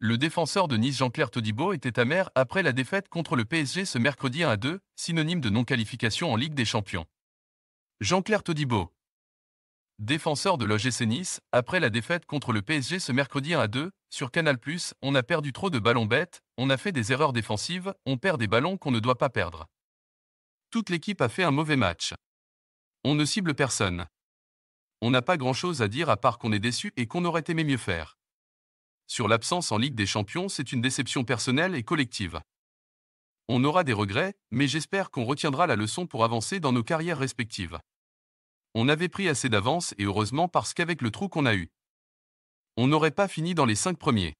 Le défenseur de Nice jean claire Todibo était amer après la défaite contre le PSG ce mercredi 1 à 2, synonyme de non-qualification en Ligue des Champions. Jean-Claire Todibo Défenseur de l'OGC Nice, après la défaite contre le PSG ce mercredi 1 à 2, sur Canal+, on a perdu trop de ballons bêtes, on a fait des erreurs défensives, on perd des ballons qu'on ne doit pas perdre. Toute l'équipe a fait un mauvais match. On ne cible personne. On n'a pas grand-chose à dire à part qu'on est déçu et qu'on aurait aimé mieux faire sur l'absence en Ligue des Champions, c'est une déception personnelle et collective. On aura des regrets, mais j'espère qu'on retiendra la leçon pour avancer dans nos carrières respectives. On avait pris assez d'avance et heureusement parce qu'avec le trou qu'on a eu, on n'aurait pas fini dans les cinq premiers.